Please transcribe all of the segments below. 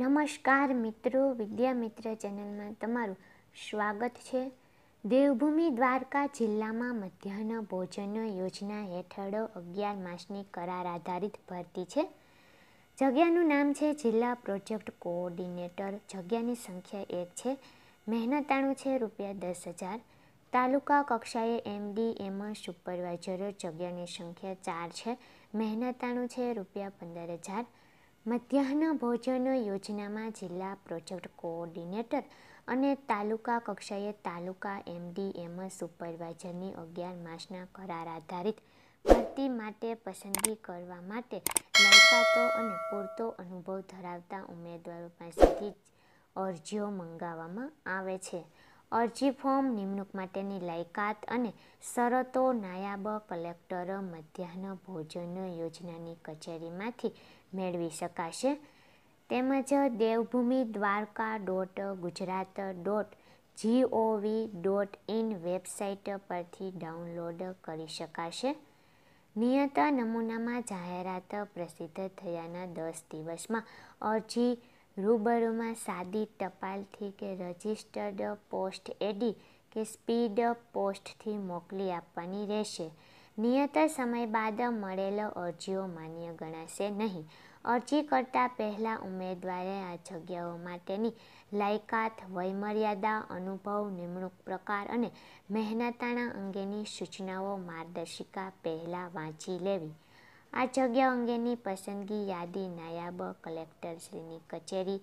નમસ્કાર મિત્રો વિદ્યા મિત્ર ચેનલમાં તમારું સ્વાગત છે દેવભૂમિ દ્વારકા જિલ્લામાં મધ્યાહન ભોજન યોજના હેઠળ અગિયાર માસની કરાર આધારિત ભરતી છે જગ્યાનું નામ છે જિલ્લા પ્રોજેક્ટ કોઓર્ડિનેટર જગ્યાની સંખ્યા એક છે મહેનતાણું છે રૂપિયા દસ હજાર તાલુકા કક્ષાએ એમડી એમ સુપરવાઇઝર જગ્યાની સંખ્યા ચાર છે મહેનતાણું છે રૂપિયા પંદર હજાર મધ્યાહન ભોજન યોજનામાં જિલ્લા પ્રોજેક્ટ કોઓર્ડિનેટર અને તાલુકા કક્ષાએ તાલુકા એમડી એમ સુપરવાઇઝરની અગિયાર માસના કરાર આધારિત ભરતી માટે પસંદગી કરવા માટે લાયકાતો અને પૂરતો અનુભવ ધરાવતા ઉમેદવારો પાસેથી જ અરજીઓ મંગાવવામાં આવે છે અરજી ફોર્મ નિમણૂક માટેની લાયકાત અને શરતો નાયબ કલેક્ટર મધ્યાહન ભોજન યોજનાની કચેરીમાંથી મેળવી શકાશે તેમજ Devbhumi Dwarka dot Gujarat dot G O V dot in website પરથી ડાઉનલોડ કરી શકાશે નિયત નમૂનામાં જાહેરાત પ્રસિદ્ધ થયાના દસ દિવસમાં અરજી રૂબરૂમાં સાદી ટપાલથી કે રજિસ્ટર્ડ પોસ્ટ એડી કે સ્પીડ પોસ્ટથી મોકલી આપવાની રહેશે નિયત સમય બાદ મળેલો અરજીઓ માન્ય ગણાશે નહીં અરજી કરતાં પહેલાં ઉમેદવારે આ જગ્યાઓ માટેની લાયકાત વયમર્યાદા અનુભવ નિમણૂક પ્રકાર અને મહેનતાણા અંગેની સૂચનાઓ માર્ગદર્શિકા પહેલાં વાંચી લેવી આ જગ્યા અંગેની પસંદગી યાદી નાયબ કલેક્ટરશ્રીની કચેરી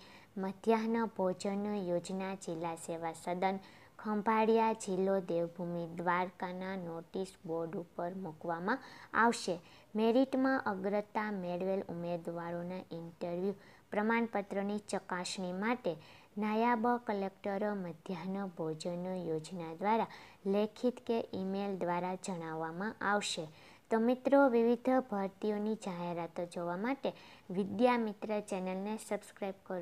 મધ્યાહન ભોજન યોજના જિલ્લા સેવા સદન ખંભાળિયા જિલ્લો દેવભૂમિ દ્વારકાના નોટિસ બોર્ડ ઉપર મૂકવામાં આવશે મેરિટમાં અગ્રતા મેળવેલ ઉમેદવારોના ઇન્ટરવ્યૂ પ્રમાણપત્રની ચકાસણી માટે નાયબ કલેક્ટર મધ્યાહન ભોજન યોજના દ્વારા લેખિત કે ઈમેલ દ્વારા જણાવવામાં આવશે તો મિત્રો વિવિધ ભરતીઓની જાહેરાતો જોવા માટે વિદ્યામિત્ર ચેનલને સબસ્ક્રાઈબ કરો